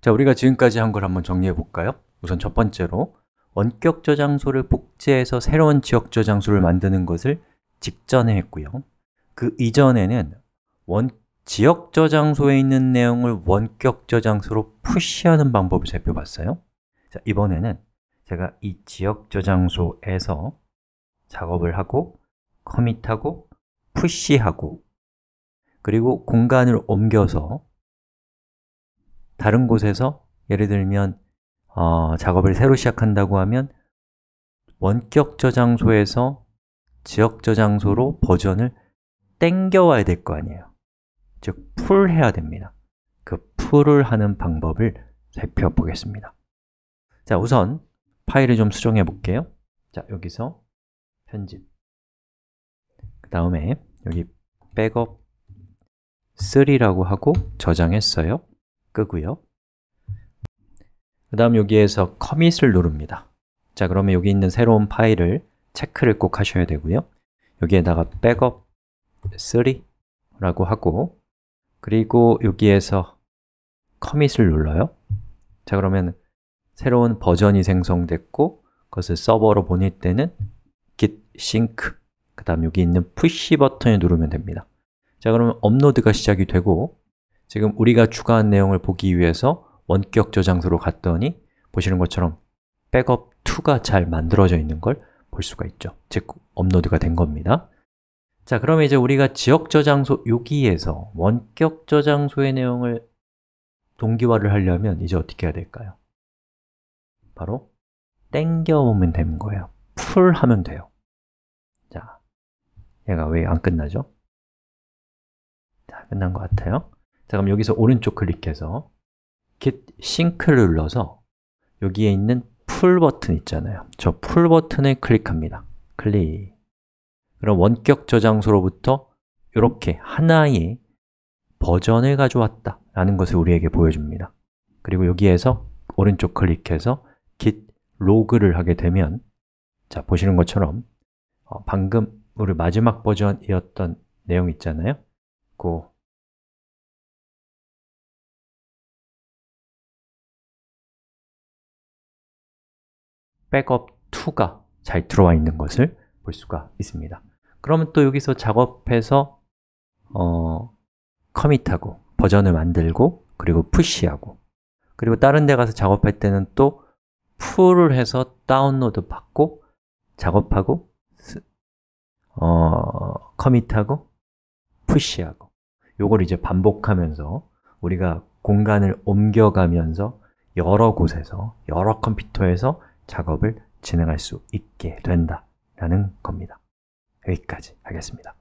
자, 우리가 지금까지 한 걸 한번 정리해 볼까요? 우선 첫 번째로 원격 저장소를 복제해서 새로운 지역 저장소를 만드는 것을 직전에 했고요 그 이전에는 원 지역 저장소에 있는 내용을 원격 저장소로 푸시하는 방법을 살펴봤어요 자, 이번에는 제가 이 지역 저장소에서 작업을 하고 커밋하고 푸시하고 그리고 공간을 옮겨서 다른 곳에서 예를 들면 어, 작업을 새로 시작한다고 하면 원격 저장소에서 지역 저장소로 버전을 땡겨와야 될 거 아니에요 즉, 풀해야 됩니다 그 풀을 하는 방법을 살펴보겠습니다 자, 우선 파일을 좀 수정해 볼게요 자, 여기서 편집 그 다음에 여기 백업 3라고 하고 저장했어요 끄고요 그 다음 여기에서 커밋을 누릅니다 자, 그러면 여기 있는 새로운 파일을 체크를 꼭 하셔야 되고요 여기에다가 백업 3라고 하고 그리고 여기에서 커밋을 눌러요 자, 그러면 새로운 버전이 생성됐고 그것을 서버로 보낼 때는 git sync 그 다음 여기 있는 push 버튼을 누르면 됩니다 자, 그러면 업로드가 시작이 되고 지금 우리가 추가한 내용을 보기 위해서 원격 저장소로 갔더니 보시는 것처럼 백업2가 잘 만들어져 있는 걸 볼 수가 있죠 즉, 업로드가 된 겁니다 자, 그러면 이제 우리가 지역 저장소 여기에서 원격 저장소의 내용을 동기화를 하려면 이제 어떻게 해야 될까요? 바로 땡겨오면 되는 거예요 풀 하면 돼요 자, 얘가 왜 안 끝나죠? 자, 끝난 것 같아요 자, 그럼 여기서 오른쪽 클릭해서 git sync를 눌러서 여기에 있는 풀 버튼 있잖아요 저 풀 버튼을 클릭합니다 클릭 그럼 원격 저장소로부터 이렇게 하나의 버전을 가져왔다 라는 것을 우리에게 보여줍니다 그리고 여기에서 오른쪽 클릭해서 git log를 하게 되면 자, 보시는 것처럼 어, 방금 우리 마지막 버전이었던 내용 있잖아요 그 백업 2가 잘 들어와 있는 것을 볼 수가 있습니다 그러면 또 여기서 작업해서 어, 커밋하고 버전을 만들고 그리고 푸시하고 그리고 다른 데 가서 작업할 때는 또 풀을 해서 다운로드 받고 작업하고 어, 커밋하고 푸시하고 요걸 이제 반복하면서 우리가 공간을 옮겨가면서 여러 곳에서 여러 컴퓨터에서 작업을 진행할 수 있게 된다라는 겁니다. 여기까지 하겠습니다.